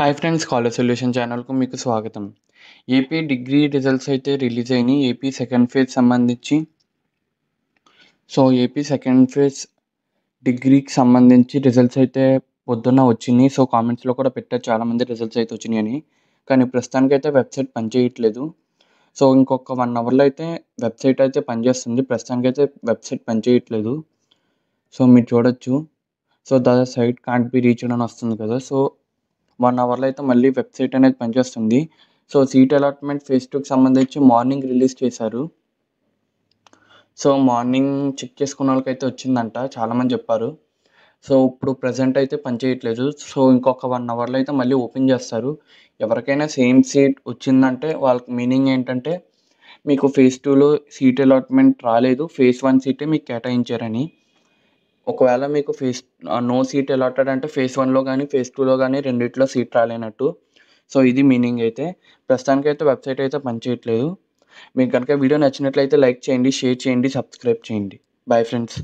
hi friends college solution ఛానల్కు మీకు స్వాగతం ఏపీ డిగ్రీ రిజల్ట్స్ అయితే రిలీజ్ అయినాయి ఏపీ సెకండ్ ఫేజ్ సంబంధించి సో ఏపీ సెకండ్ ఫేజ్ డిగ్రీకి సంబంధించి రిజల్ట్స్ అయితే పొద్దున్న వచ్చినాయి సో కామెంట్స్లో కూడా పెట్టారు చాలామంది రిజల్ట్స్ అయితే వచ్చినాయని కానీ ప్రస్తుతానికి అయితే వెబ్సైట్ పనిచేయట్లేదు సో ఇంకొక వన్ అవర్లో అయితే వెబ్సైట్ అయితే పనిచేస్తుంది ప్రస్తుతానికి అయితే వెబ్సైట్ పనిచేయట్లేదు సో మీరు చూడొచ్చు so the site can't be reached అని వస్తుంది కదా సో వన్ అవర్లో అయితే మళ్ళీ వెబ్సైట్ అనేది పనిచేస్తుంది సో సీట్ అలాట్మెంట్ ఫేస్ టూకి సంబంధించి మార్నింగ్ రిలీజ్ చేశారు సో మార్నింగ్ చెక్ చేసుకున్న వాళ్ళకైతే వచ్చిందంట చాలామంది చెప్పారు సో ఇప్పుడు ప్రజెంట్ అయితే పనిచేయట్లేదు సో ఇంకొక వన్ అవర్లో అయితే మళ్ళీ ఓపెన్ చేస్తారు ఎవరికైనా సేమ్ సీట్ వచ్చిందంటే వాళ్ళకి మీనింగ్ ఏంటంటే మీకు ఫేజ్ టూలో సీట్ అలాట్మెంట్ రాలేదు ఫేజ్ వన్ సీటే మీకు కేటాయించారని ఒకవేళ మీకు ఫేస్ నో సీట్ అలాటెడ్ అంటే ఫేస్ వన్లో కానీ ఫేస్ టూలో కానీ రెండిట్లో సీట్ రాలేనట్టు సో ఇది మీనింగ్ అయితే ప్రస్తుతానికైతే వెబ్సైట్ అయితే పనిచేయట్లేదు మీకు కనుక వీడియో నచ్చినట్లయితే లైక్ చేయండి షేర్ చేయండి సబ్స్క్రైబ్ చేయండి బాయ్ ఫ్రెండ్స్